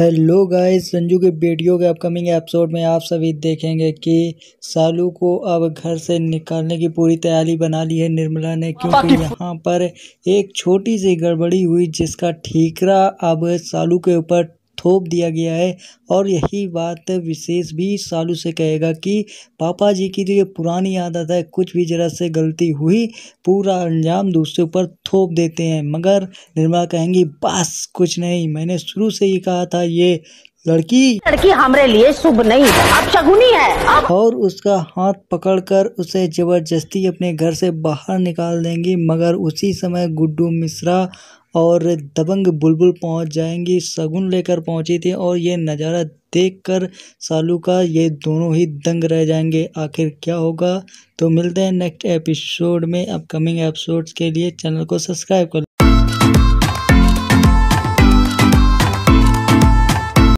hello guys Sanju के video के upcoming episode में आप सभी देखेंगे कि सालू को अब घर से निकालने की पूरी तैयारी बना ली है निर्मला ने क्योंकि यहाँ पर एक छोटी सी गड़बड़ी हुई जिसका ठीकरा अब सालू के ऊपर थोप दिया गया है और यही बात विशेष भी सालू से कहेगा कि पापा जी की जो ये पुरानी आदत है कुछ भी ज़रा से गलती हुई पूरा अंजाम दूसरे ऊपर थोप देते हैं मगर निर्मला कहेंगी बस कुछ नहीं मैंने शुरू से ही कहा था ये लड़की लड़की हमारे लिए शुभ नहीं अब शगुनी है अब... और उसका हाथ पकड़कर उसे जबरदस्ती अपने घर से बाहर निकाल देंगी मगर उसी समय गुड्डू मिश्रा और दबंग बुलबुल पहुंच जाएंगी शगुन लेकर पहुंची थी और ये नज़ारा देखकर सालू का ये दोनों ही दंग रह जाएंगे आखिर क्या होगा तो मिलते हैं नेक्स्ट एपिसोड में अपकमिंग एपिसोड्स के लिए चैनल को सब्सक्राइब कर